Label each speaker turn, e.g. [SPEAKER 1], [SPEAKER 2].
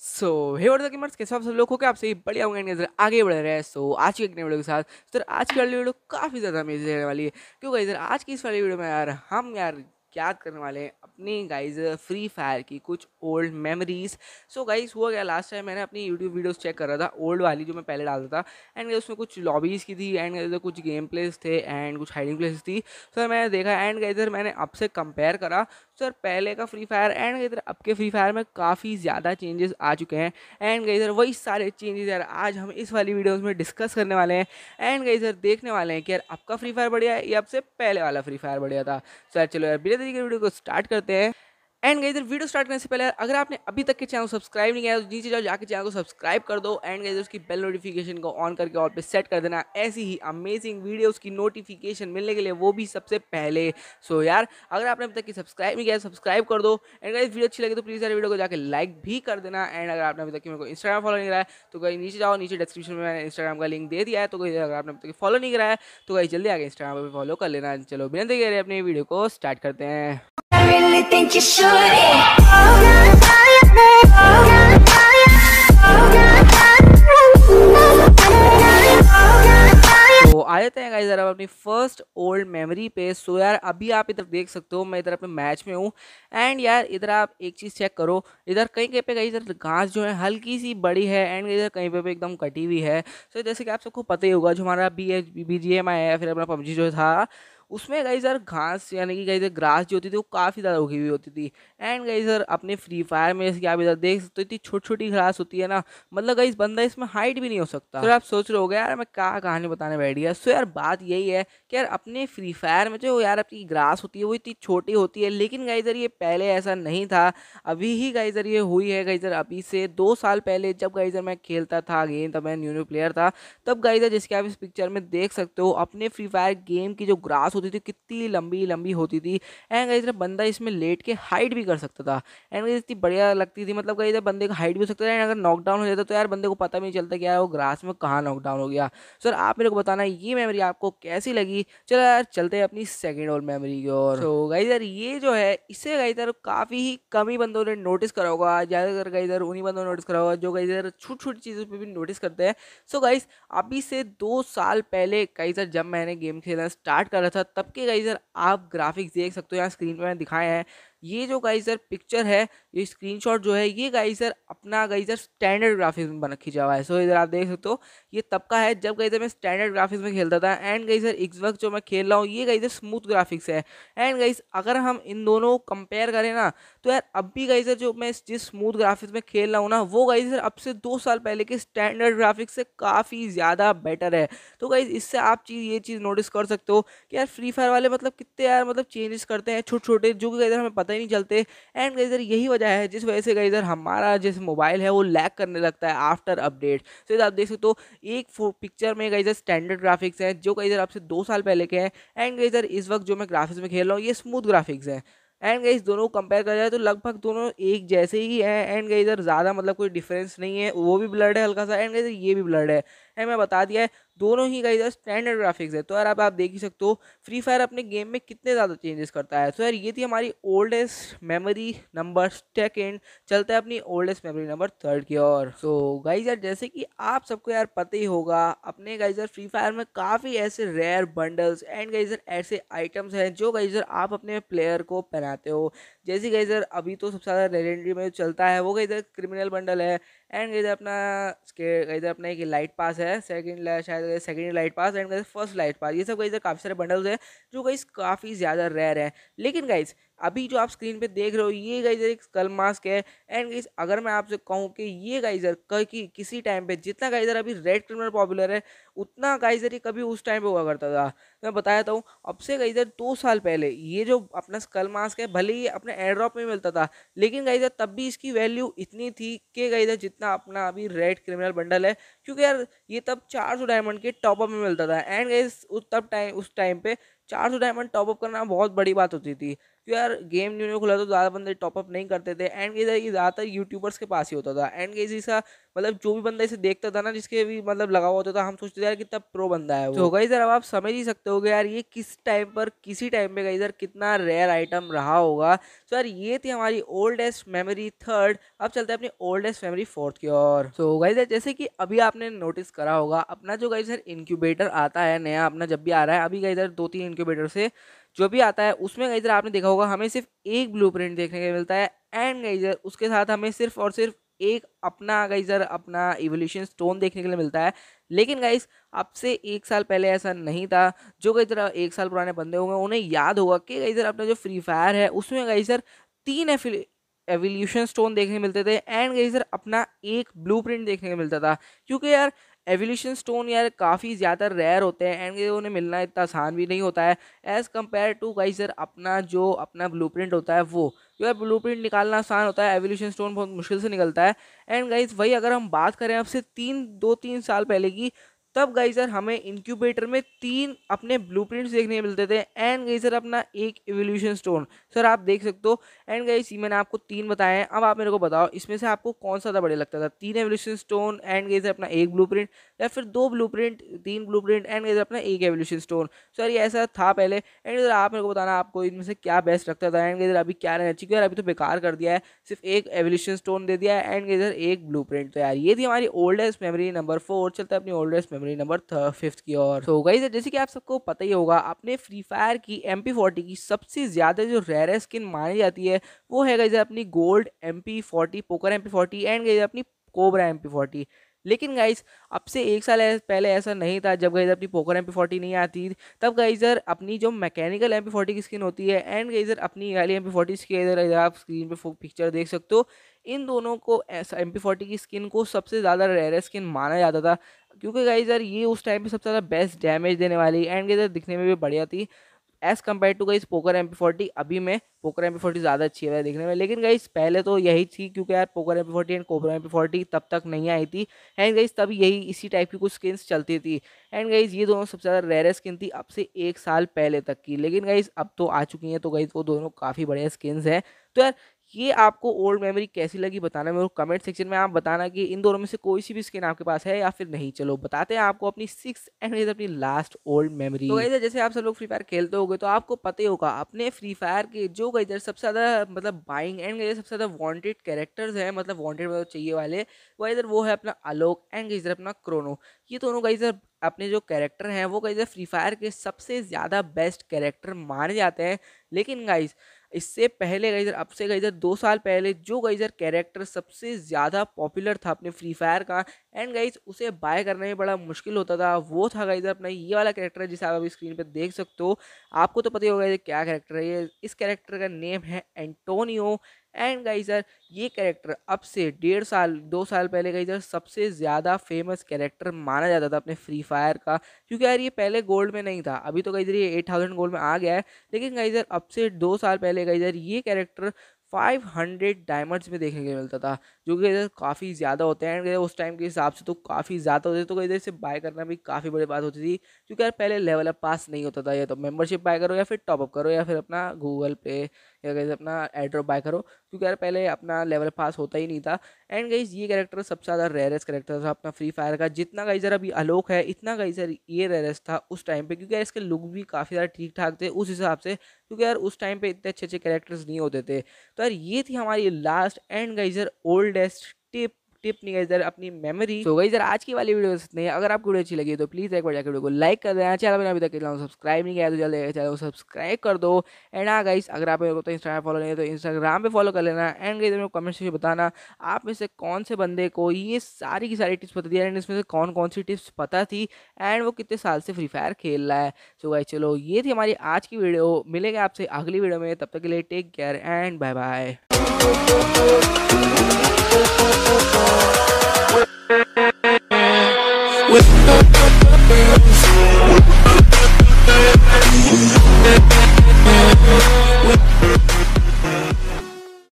[SPEAKER 1] सो हे word gamers कैसे आप सब लोग हो के आपसे बढ़िया होंगे नजर आगे बढ़ रहे हैं सो so, आज की एक वीडियो के साथ सर तो आज की वाली वीडियो काफ़ी ज़्यादा अमेजिंग रहने वाली है क्योंकि इधर आज की इस वाली वीडियो में यार हम यार क्या करने वाले हैं अपनी गाइज फ्री फायर की कुछ ओल्ड मेमोरीज सो गाइज हुआ गया लास्ट टाइम मैंने अपनी यूट्यूब वीडियोस चेक कर रहा था ओल्ड वाली जो मैं पहले डालता था एंड उसमें कुछ लॉबीज़ की थी एंड इधर कुछ गेम प्लेस थे एंड कुछ हाइडिंग प्लेस थी सर so, मैंने देखा एंड इधर मैंने अब से कंपेयर करा सर पहले का फ्री फायर एंड इधर अब के फ्री फायर में काफ़ी ज़्यादा चेंजेस आ चुके हैं एंड इधर वही सारे चेंजेस यार आज हम इस वाली वीडियोज़ में डिस्कस करने वाले हैं एंड इधर देखने वाले हैं कि यार आपका फ्री फायर बढ़िया है या अब पहले वाला फ्री फायर बढ़िया था सर चलो यार तरीके से वीडियो को स्टार्ट करते हैं एंड गई वीडियो स्टार्ट करने से पहले अगर आपने अभी तक के चैनल सब्सक्राइब नहीं किया तो नीचे जाओ जाके चैनल को सब्सक्राइब कर दो एंड गई उसकी बेल नोटिफिकेशन को ऑन करके और पे सेट कर देना ऐसी ही अमेजिंग वीडियो उसकी नोटिफिकेशन मिलने के लिए वो भी सबसे पहले सो so, यार अगर आपने अभी तक की सब्सक्राइब नहीं किया सब्सक्राइब कर दो एंड गई वीडियो अच्छी लगी तो प्लीज़ यार वीडियो को जाकर लाइक भी कर देना एंड अगर आपने अभी तक मेरे को इंस्टाग्राम फॉलो नहीं कराया तो कहीं नीचे जाओ नीचे डिस्क्रिप्शन में मैंने इंस्टाग्राम का लिंक दे दिया है तो कहीं अगर आपने अभी तक फॉलो नहीं कराया तो कहीं जल्दी आगे इंस्टाग्राम पर फॉलो कर लेना चलो बिना देखिए अपनी वीडियो को स्टार्ट करते हैं तो आ जाते हैं गाइज अब अपनी फर्स्ट ओल्ड मेमोरी पे सो यार अभी आप इधर देख सकते हो मैं इधर अपने मैच में हूँ एंड यार इधर आप एक चीज़ चेक करो इधर कहीं कहीं पे गई इधर घास जो है हल्की सी बड़ी है एंड इधर कहीं पे, पे एकदम कटी हुई है सो so, जैसे कि आप सबको पता ही होगा जो हमारा B H B G M I है फिर अपना पबजी जो था उसमें गई सर घास यानी कि गई सर ग्रास जो होती थी वो काफ़ी ज़्यादा उगी हुई होती थी एंड गई सर अपने फ्री फायर में इसकी आप इधर देख सकते हो इतनी छोटी छोटी घास होती है ना मतलब गई बंदा इसमें हाइट भी नहीं हो सकता तो आप सोच रहे हो यार मैं क्या कहानी बताने बैठ गया सो यार बात यही है कि यार अपने फ्री फायर में जो यार आपकी ग्रास होती है वो इतनी छोटी होती है लेकिन गई सर ये पहले ऐसा नहीं था अभी ही गई सर ये हुई है गई सर अभी से दो साल पहले जब गई सर मैं खेलता था गेम तब मैं न्यू न्यू प्लेयर था तब गई सर जिसके आप इस पिक्चर में देख सकते हो अपने फ्री फायर गेम की जो ग्रास होती थी कितनी लंबी लंबी होती थी एंड गई बंदा इसमें लेट के हाइट भी कर सकता था एंड गई इतनी बढ़िया लगती थी मतलब कहीं बंदे का हाइट भी हो सकता था एंड अगर नॉकडाउन हो जाता तो यार बंदे को पता भी नहीं चलता कि यार वो ग्रास में कहाँ नॉकडाउन हो गया सर आप मेरे को बताना ये मेमोरी आपको कैसी लगी चलो यार चलते हैं अपनी सेकेंड ओल्ड मेमोरी की और तो गई सर ये जो है इसे गई सर काफ़ी ही कम ही बंदों ने नोटिस करा होगा ज़्यादातर गई सर उन्हीं बंदों ने नोटिस करा होगा जो गई सर छोटी छोटी चीज़ों पर भी नोटिस करते हैं सो गाइस अभी से दो साल पहले कई सर जब मैंने गेम खेलना स्टार्ट करा था तब के गाइजर आप ग्राफिक्स देख सकते हो यहाँ स्क्रीन पर मैंने दिखाए हैं ये जो गाइजर पिक्चर है ये स्क्रीनशॉट जो है ये गाइजर अपना गाइजर स्टैंडर्ड ग्राफिक्स में बना खींचा हुआ है सो इधर आप देख सकते हो ये तब का है जब गाइजर मैं स्टैंडर्ड ग्राफिक्स में खेलता था एंड गाइजर इस वक्त जो मैं खेल रहा हूँ ये गाइजर स्मूथ ग्राफिक्स है एंड गाइज अगर हम इन दोनों को कंपेयर करें ना तो यार अब भी गाइजर जो मैं जिस स्मूथ ग्राफिक्स में खेल रहा हूँ ना वो गाइजर अब से दो साल पहले के स्टैंडर्ड ग्राफिक्स से काफ़ी ज़्यादा बेटर है तो गाइज इससे आप चीज़ ये चीज़ नोटिस कर सकते हो कि यार फ्री फायर वाले मतलब कितने यार मतलब चेंजेस करते हैं छोटे छोटे जो कि गाइजर हमें पता ही नहीं चलते एंड गेजर यही वजह है जिस वजह से गईज़र हमारा जैसे मोबाइल है वो लैक करने लगता है आफ्टर अपडेट सो आप देख सकते हो एक पिक्चर में गईज़र स्टैंडर्ड ग्राफिक्स हैं जो गईज़र आपसे दो साल पहले के हैं एंड गेजर इस वक्त जो मैं ग्राफिक्स में खेल रहा हूँ ये स्मूथ ग्राफिक्स हैं एंड गई दोनों कंपेयर कर जाए तो लगभग दोनों एक जैसे ही है एंड इधर ज़्यादा मतलब कोई डिफरेंस नहीं है वो भी ब्लड है हल्का सा एंड गई ये भी ब्लड है है मैं बता दिया है दोनों ही का इधर स्टैंडर्ड ग्राफिक्स है तो यार अब आप देख ही सकते हो फ्री फायर अपने गेम में कितने ज़्यादा चेंजेस करता है तो यार ये थी हमारी ओल्डेस्ट मेमोरी नंबर सेकेंड चलते हैं अपनी ओल्डेस्ट मेमोरी नंबर थर्ड की ओर सो गाइज यार जैसे कि आप सबको यार पता ही होगा अपने गाइजर फ्री फायर में काफ़ी ऐसे रेयर बंडल्स एंड गाइजर ऐसे आइटम्स हैं जो गाइजर आप अपने प्लेयर को पहनाते हो जैसे गाइजर अभी तो सबसे ज़्यादा लेजेंडरी में चलता है वो गाइजर क्रिमिनल बंडल है एंड इधर अपना इधर अपना एक लाइट पास है सेकंड शायद second light pass and first light pass ये सब इधर काफ़ी सारे बंडल्स हैं जो गई काफ़ी ज़्यादा रेयर है लेकिन गाइज अभी जो आप स्क्रीन पे देख रहे हो ये गाइजर एक स्कल मास्क है एंड गाइज अगर मैं आपसे कहूँ कि ये गाइजर कि किसी टाइम पे जितना गाइजर अभी रेड क्रिमिनल पॉपुलर है उतना गाइजर ही कभी उस टाइम पे हुआ करता था मैं बताया था अब से गाइजर दो साल पहले ये जो अपना स्कल मास्क है भले ही अपने एयड्रॉप में मिलता था लेकिन गाइजर तब भी इसकी वैल्यू इतनी थी कि गाइजर जितना अपना अभी रेड क्रिमिनल बंडल है क्योंकि यार ये तब चार सौ डायमंड के टॉपअप में मिलता था एंड गाइज उस तब टाइम उस टाइम पे चार सौ डायमंड टॉपअप करना बहुत बड़ी बात होती थी तो यार गेम जो खुला तो ज़्यादा बंदे टॉपअप नहीं करते थे एंड ये ज़्यादातर यूट्यूबर्स के पास ही होता था एंड गेज इसका मतलब जो भी बंदा इसे देखता था ना जिसके भी मतलब लगा हुआ होता था हम सोचते थे यार कितना प्रो बंदा है वो तो गई सर अब आप समझ ही सकते हो यार ये किस टाइम पर किसी टाइम पे गई सर कितना रेयर आइटम रहा होगा तो यार ये थी हमारी ओल्डेस्ट मेमोरी थर्ड अब चलते हैं अपनी ओल्डेस्ट मेमोरी फोर्थ की ओर तो गई सर जैसे कि अभी आपने नोटिस करा होगा अपना जो गई सर इंक्यूबेटर आता है नया अपना जब भी आ रहा है अभी गई सर दो तीन इंक्यूबेटर से जो भी आता है उसमें गईजर आपने देखा होगा हमें सिर्फ एक ब्लू देखने को मिलता है एंड गईजर उसके साथ हमें सिर्फ और सिर्फ एक अपना गाइजर अपना इवोल्यूशन स्टोन देखने के लिए मिलता है लेकिन गाइज अब से एक साल पहले ऐसा नहीं था जो गाइजर एक साल पुराने बंदे होंगे उन्हें याद होगा कि गाइजर अपना जो फ्री फायर है उसमें गाइजर तीन एवोल्यूशन स्टोन देखने मिलते थे एंड गाइजर अपना एक ब्लू देखने को मिलता था क्योंकि यार एवोल्यूशन स्टोन यार काफ़ी ज़्यादा रेयर होते हैं एंड उन्हें मिलना इतना आसान भी नहीं होता है as compared to guys अपना जो अपना ब्लू होता है वो जो है ब्लू प्रिंट निकालना आसान होता है एवोल्यूशन स्टोन बहुत मुश्किल से निकलता है एंड गाइज वही अगर हम बात करें अब से तीन दो तीन साल पहले की तब गई सर हमें इंक्यूबेटर में तीन अपने ब्लूप्रिंट्स देखने मिलते थे एंड गई सर अपना एक एवोल्यूशन स्टोन सर आप देख सकते हो एंड गई सी मैंने आपको तीन बताए हैं अब आप मेरे को बताओ इसमें से आपको कौन सा ज़्यादा बढ़िया लगता था तीन evolution stone and guys अपना एक ब्लू या फिर दो ब्लू तीन ब्लू एंड गई अपना एक एवोल्यूशन स्टोन सर ये ऐसा था पहले एंड सर आप मेरे को बताना आपको इनमें से क्या बेस्ट लगता था एंड गई अभी क्या रहना चाहिए यार अभी तो बेकार कर दिया है सिर्फ एक एवोल्यूशन स्टोन दे दिया है एंड गई एक ब्लू तो यार ये थी हमारी ओल्डेस्ट मेमरी नंबर फोर चलता है अपनी ओल्डेस्ट मेमोरी नंबर फिफ्थ की और तो गई जैसे कि आप सबको पता ही होगा अपने फ्री फायर की एम पी की सबसे ज़्यादा जो रेयर स्किन मानी जाती है वो है गई अपनी gold M P forty poker M P and guys अपनी कोबरा एम पी लेकिन गाइज अब से एक साल पहले ऐसा नहीं था जब गाइजर अपनी पोकर एम पी नहीं आती तब गाइजर अपनी जो मैकेनिकल एम पी की स्क्रीन होती है एंड गाइजर अपनी वाली एम पी फोर्टी स्क्रीन आप स्क्रीन पे पिक्चर देख सकते हो इन दोनों को एम पी फोर्टी की स्किन को सबसे ज़्यादा रेयर स्किन माना जाता था क्योंकि गाइजर ये उस टाइम पर सबसे ज़्यादा बेस्ट डैमेज देने वाली एंड गाइजर दिखने में भी बढ़िया थी as compared to guys poker M P forty अभी में पोकर एम पी फोर्टी ज़्यादा अच्छी है देखने में लेकिन गई पहले तो यही थी क्योंकि यार poker M P forty and cobra M P forty तब तक नहीं आई थी एंड गई तब यही इसी टाइप की कुछ स्किन्स चलती थी एंड गाइस ये दोनों सबसे ज़्यादा रेयर स्किन थी अब से एक साल पहले तक की लेकिन गई अब तो आ चुकी हैं तो गई वो दोनों काफ़ी बढ़िया स्किन्स हैं तो यार ये आपको ओल्ड मेमोरी कैसी लगी बताना मेरे को कमेंट सेक्शन में आप बताना कि इन दोनों में से कोई सी भी स्किन आपके पास है या फिर नहीं चलो बताते हैं आपको अपनी सिक्स एंड अपनी लास्ट ओल्ड मेमोरी तो इधर जैसे आप सब लोग फ्री फायर खेलते हो तो आपको पता ही होगा अपने फ्री फायर के जो इधर सबसे ज़्यादा मतलब बाइंग एंड सबसे ज़्यादा वॉन्टेड कैरेक्टर्स हैं मतलब वॉन्टेड मतलब चाहिए वाले वो इधर वो है अपना आलोक एंड इधर अपना क्रोनो ये दोनों का इधर अपने जो कैरेक्टर हैं वो कहीं फ्री फायर के सबसे ज़्यादा बेस्ट कैरेक्टर माने जाते हैं लेकिन गाइज़ इससे पहले गईजर अब से गईजर दो साल पहले जो गईजर कैरेक्टर सबसे ज़्यादा पॉपुलर था अपने फ्री फायर का एंड गईज उसे बाय करना ही बड़ा मुश्किल होता था वो था गाइजर अपना ये वाला कैरेक्टर जिसे आप अभी स्क्रीन पर देख सकते हो आपको तो पता ही होगा क्या कैरेक्टर है ये इस कैरेक्टर का नेम है एंटोनियो एंड गाइजर ये कैरेक्टर अब से डेढ़ साल दो साल पहले गाइजर सबसे ज़्यादा फेमस कैरेक्टर माना जाता था अपने फ्री फायर का क्योंकि यार ये पहले गोल्ड में नहीं था अभी तो गाइजर ये एट थाउजेंड गोल्ड में आ गया है लेकिन गाइजर अब से दो साल पहले गाइजर ये कैरेक्टर 500 डायमंड्स में देखने को मिलता था जो कि इधर काफ़ी ज़्यादा होते हैं एंड उस टाइम के हिसाब से तो काफ़ी ज़्यादा होते थे तो इधर इसे बाय करना भी काफ़ी बड़ी बात होती थी क्योंकि यार पहले लेवल अप पास नहीं होता था या तो मेंबरशिप बाय करो या फिर टॉपअप करो या फिर अपना गूगल पे कैसे अपना एड्रॉप बाय करो क्योंकि यार पहले अपना लेवल पास होता ही नहीं था एंड गाइज ये कैरेक्टर सबसे ज़्यादा रेयरेस्ट कैरेक्टर था अपना फ्री फायर का जितना गाइजर अभी अलोक है इतना गाइजर ये रेयरेस्ट था उस टाइम पर क्योंकि यार इसके लुक भी काफ़ी ज़्यादा ठीक ठाक थे उस हिसाब से क्योंकि यार उस टाइम पर इतने अच्छे अच्छे कैरेक्टर्स नहीं होते थे तो यार ये थी हमारी last and guys oldest tip tip नहीं गई अपनी मेमोरी तो गई आज की वाली वीडियो नहीं अगर आपको वीडियो अच्छी लगी तो प्लीज़ एक बार जाकर वीडियो को लाइक कर देना हाँ, चैनल में अभी तक सब्सक्राइब नहीं किया तो जल्द चैनल को सब्सक्राइब कर दो एंड आ गई अगर आप मेरे को तो इंस्टाग्राम फॉलो नहीं तो इंस्टाग्राम पर फॉलो कर लेना एंड गई मेरे कमेंट से बताना आप में से कौन से बंदे को ये सारी की सारी टिप्स पता थी एंड इसमें से कौन कौन सी टिप्स पता थी एंड वो कितने साल से फ्री फायर खेल रहा है सो गई चलो ये थी हमारी आज की वीडियो मिलेगा आपसे अगली वीडियो में तब तक के लिए take care and bye bye with